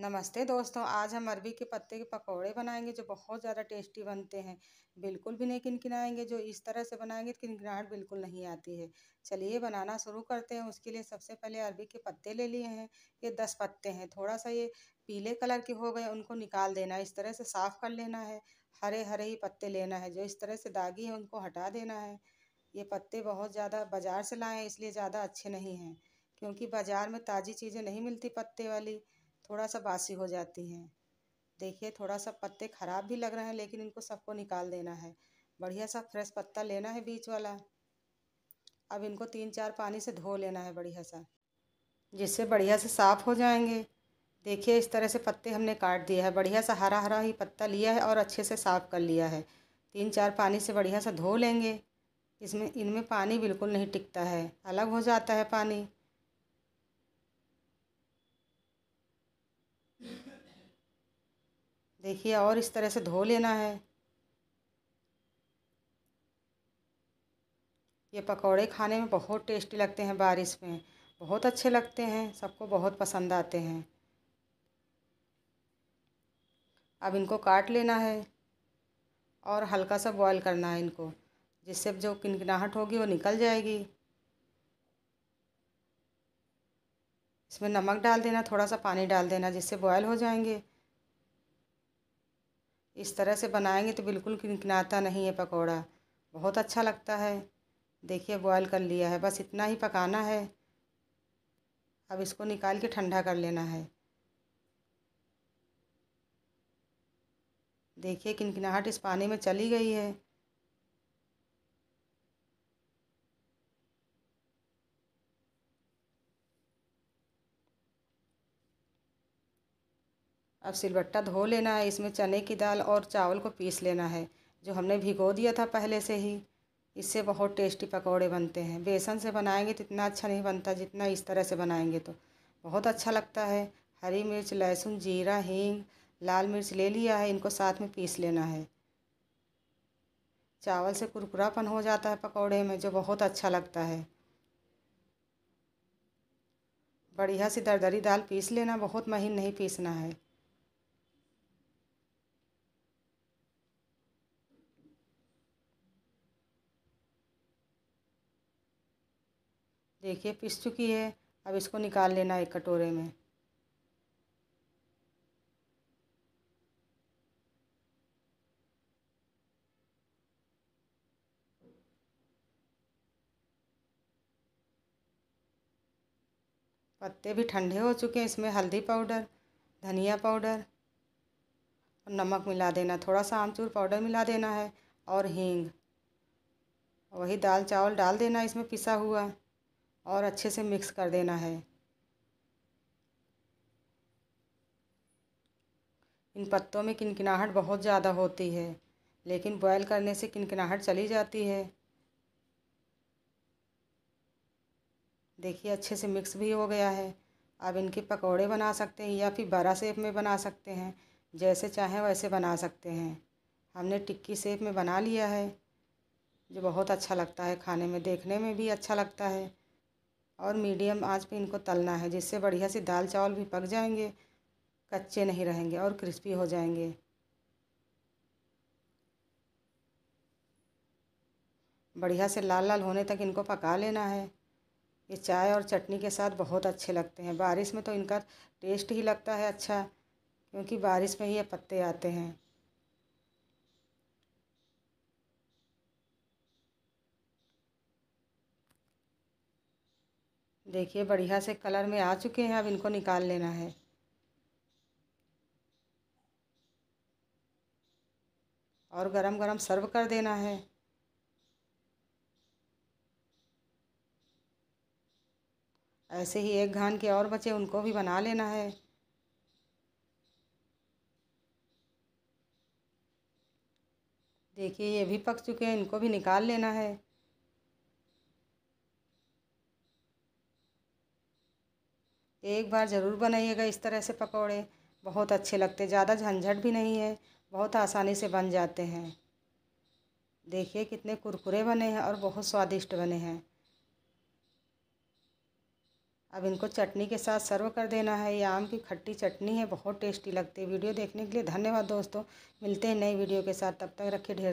नमस्ते दोस्तों आज हम अरबी के पत्ते के पकौड़े बनाएंगे जो बहुत ज़्यादा टेस्टी बनते हैं बिल्कुल भी नहीं किनकिनाएंगे जो इस तरह से बनाएंगे तो किनकिनाहट बिल्कुल नहीं आती है चलिए बनाना शुरू करते हैं उसके लिए सबसे पहले अरबी के पत्ते ले लिए हैं ये दस पत्ते हैं थोड़ा सा ये पीले कलर के हो गए उनको निकाल देना है इस तरह से साफ़ कर लेना है हरे हरे ही पत्ते लेना है जो इस तरह से दागी है उनको हटा देना है ये पत्ते बहुत ज़्यादा बाज़ार से लाए हैं इसलिए ज़्यादा अच्छे नहीं हैं क्योंकि बाज़ार में ताज़ी चीज़ें नहीं मिलती पत्ते वाली थोड़ा सा बासी हो जाती हैं देखिए थोड़ा सा पत्ते ख़राब भी लग रहे हैं लेकिन इनको सबको निकाल देना है बढ़िया सा फ्रेश पत्ता लेना है बीच वाला अब इनको तीन चार पानी से धो लेना है बढ़िया सा जिससे बढ़िया से साफ़ हो जाएंगे देखिए इस तरह से पत्ते हमने काट दिया है बढ़िया सा हरा हरा ही पत्ता लिया है और अच्छे से साफ़ कर लिया है तीन चार पानी से बढ़िया सा धो लेंगे इसमें इनमें पानी बिल्कुल नहीं टिकता है अलग हो जाता है पानी देखिए और इस तरह से धो लेना है ये पकौड़े खाने में बहुत टेस्टी लगते हैं बारिश में बहुत अच्छे लगते हैं सबको बहुत पसंद आते हैं अब इनको काट लेना है और हल्का सा बॉईल करना है इनको जिससे जो किनकिनाहट होगी वो निकल जाएगी इसमें नमक डाल देना थोड़ा सा पानी डाल देना जिससे बॉयल हो जाएंगे इस तरह से बनाएंगे तो बिल्कुल किनकिनाता नहीं है पकौड़ा बहुत अच्छा लगता है देखिए बॉयल कर लिया है बस इतना ही पकाना है अब इसको निकाल के ठंडा कर लेना है देखिए किनकिनाहट इस पानी में चली गई है अब सिलबट्टा धो लेना है इसमें चने की दाल और चावल को पीस लेना है जो हमने भिगो दिया था पहले से ही इससे बहुत टेस्टी पकौड़े बनते हैं बेसन से बनाएंगे तो इतना अच्छा नहीं बनता जितना इस तरह से बनाएंगे तो बहुत अच्छा लगता है हरी मिर्च लहसुन जीरा हींग लाल मिर्च ले लिया है इनको साथ में पीस लेना है चावल से कुरकुरापन हो जाता है पकौड़े में जो बहुत अच्छा लगता है बढ़िया सी दरदरी दाल पीस लेना बहुत महीन नहीं पीसना है देखिए पिस चुकी है अब इसको निकाल लेना एक कटोरे में पत्ते भी ठंडे हो चुके हैं इसमें हल्दी पाउडर धनिया पाउडर और नमक मिला देना थोड़ा सा आमचूर पाउडर मिला देना है और हींग वही दाल चावल डाल देना इसमें पिसा हुआ और अच्छे से मिक्स कर देना है इन पत्तों में किनकिनाहट बहुत ज़्यादा होती है लेकिन बॉयल करने से किनकिनाहट चली जाती है देखिए अच्छे से मिक्स भी हो गया है आप इनके पकोड़े बना सकते हैं या फिर बड़ा सेप में बना सकते हैं जैसे चाहें वैसे बना सकते हैं हमने टिक्की सेप में बना लिया है जो बहुत अच्छा लगता है खाने में देखने में भी अच्छा लगता है और मीडियम आंच पे इनको तलना है जिससे बढ़िया से दाल चावल भी पक जाएंगे कच्चे नहीं रहेंगे और क्रिस्पी हो जाएंगे बढ़िया से लाल लाल होने तक इनको पका लेना है ये चाय और चटनी के साथ बहुत अच्छे लगते हैं बारिश में तो इनका टेस्ट ही लगता है अच्छा क्योंकि बारिश में ही ये पत्ते आते हैं देखिए बढ़िया से कलर में आ चुके हैं अब इनको निकाल लेना है और गरम गरम सर्व कर देना है ऐसे ही एक घान के और बचे उनको भी बना लेना है देखिए ये भी पक चुके हैं इनको भी निकाल लेना है एक बार ज़रूर बनाइएगा इस तरह से पकौड़े बहुत अच्छे लगते ज़्यादा झंझट भी नहीं है बहुत आसानी से बन जाते हैं देखिए कितने कुरकुरे बने हैं और बहुत स्वादिष्ट बने हैं अब इनको चटनी के साथ सर्व कर देना है ये आम की खट्टी चटनी है बहुत टेस्टी लगती है वीडियो देखने के लिए धन्यवाद दोस्तों मिलते हैं नई वीडियो के साथ तब तक रखिए ढेर